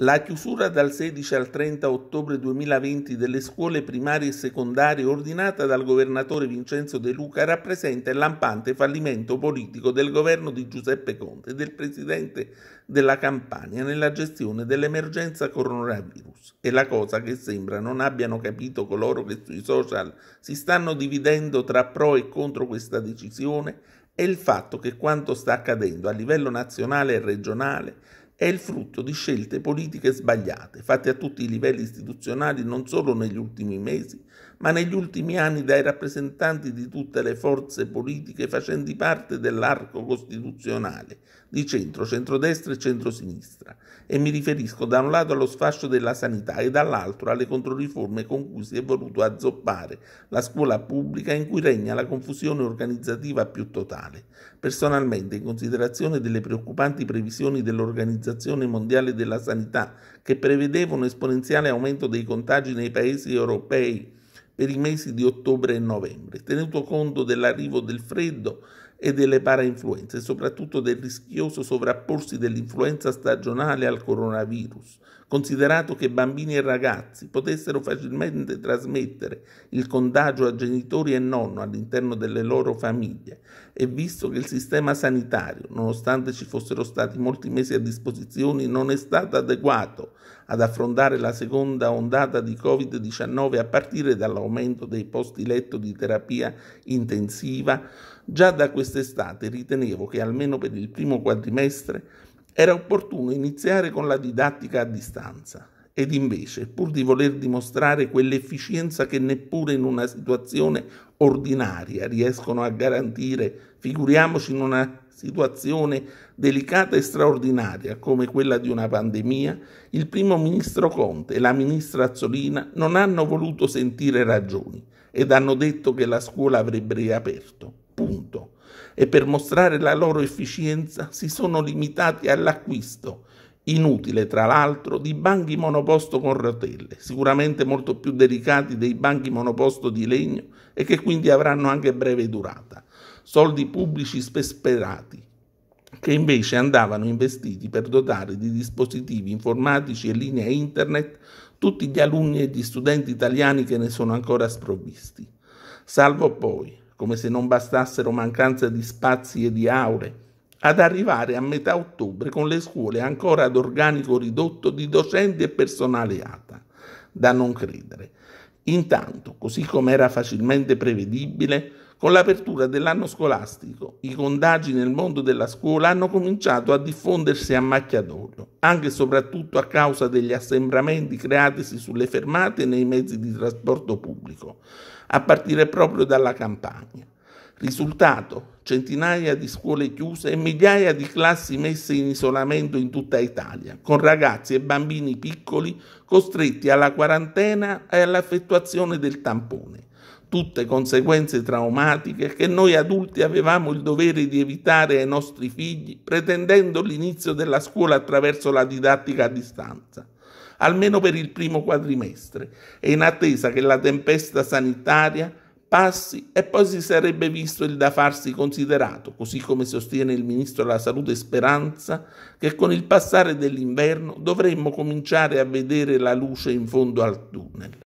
La chiusura dal 16 al 30 ottobre 2020 delle scuole primarie e secondarie ordinata dal governatore Vincenzo De Luca rappresenta il lampante fallimento politico del governo di Giuseppe Conte e del presidente della Campania nella gestione dell'emergenza coronavirus. È la cosa che sembra non abbiano capito coloro che sui social si stanno dividendo tra pro e contro questa decisione è il fatto che quanto sta accadendo a livello nazionale e regionale è il frutto di scelte politiche sbagliate, fatte a tutti i livelli istituzionali non solo negli ultimi mesi, ma negli ultimi anni dai rappresentanti di tutte le forze politiche facenti parte dell'arco costituzionale di centro, centrodestra e centrosinistra. E mi riferisco da un lato allo sfascio della sanità e dall'altro alle controriforme con cui si è voluto azzoppare la scuola pubblica in cui regna la confusione organizzativa più totale. Personalmente, in considerazione delle preoccupanti previsioni dell'organizzazione Organizzazione Mondiale della Sanità, che prevedeva un esponenziale aumento dei contagi nei paesi europei per i mesi di ottobre e novembre. Tenuto conto dell'arrivo del freddo, e delle parainfluenze, e soprattutto del rischioso sovrapporsi dell'influenza stagionale al coronavirus, considerato che bambini e ragazzi potessero facilmente trasmettere il contagio a genitori e nonno all'interno delle loro famiglie e visto che il sistema sanitario, nonostante ci fossero stati molti mesi a disposizione, non è stato adeguato ad affrontare la seconda ondata di Covid-19 a partire dall'aumento dei posti letto di terapia intensiva, già da quest'estate ritenevo che almeno per il primo quadrimestre era opportuno iniziare con la didattica a distanza. Ed invece, pur di voler dimostrare quell'efficienza che neppure in una situazione ordinaria riescono a garantire, figuriamoci in una situazione delicata e straordinaria come quella di una pandemia, il primo ministro Conte e la ministra Azzolina non hanno voluto sentire ragioni ed hanno detto che la scuola avrebbe riaperto. Punto. E per mostrare la loro efficienza si sono limitati all'acquisto, inutile tra l'altro, di banchi monoposto con rotelle, sicuramente molto più delicati dei banchi monoposto di legno e che quindi avranno anche breve durata soldi pubblici spesperati, che invece andavano investiti per dotare di dispositivi informatici e linee internet tutti gli alunni e gli studenti italiani che ne sono ancora sprovvisti. Salvo poi, come se non bastassero mancanze di spazi e di aure, ad arrivare a metà ottobre con le scuole ancora ad organico ridotto di docenti e personale ATA. Da non credere, Intanto, così come era facilmente prevedibile, con l'apertura dell'anno scolastico i contagi nel mondo della scuola hanno cominciato a diffondersi a macchia d'olio, anche e soprattutto a causa degli assembramenti creatisi sulle fermate e nei mezzi di trasporto pubblico, a partire proprio dalla campagna. Risultato, centinaia di scuole chiuse e migliaia di classi messe in isolamento in tutta Italia, con ragazzi e bambini piccoli costretti alla quarantena e all'affettuazione del tampone. Tutte conseguenze traumatiche che noi adulti avevamo il dovere di evitare ai nostri figli, pretendendo l'inizio della scuola attraverso la didattica a distanza almeno per il primo quadrimestre, e in attesa che la tempesta sanitaria passi e poi si sarebbe visto il da farsi considerato, così come sostiene il ministro della salute Speranza, che con il passare dell'inverno dovremmo cominciare a vedere la luce in fondo al tunnel.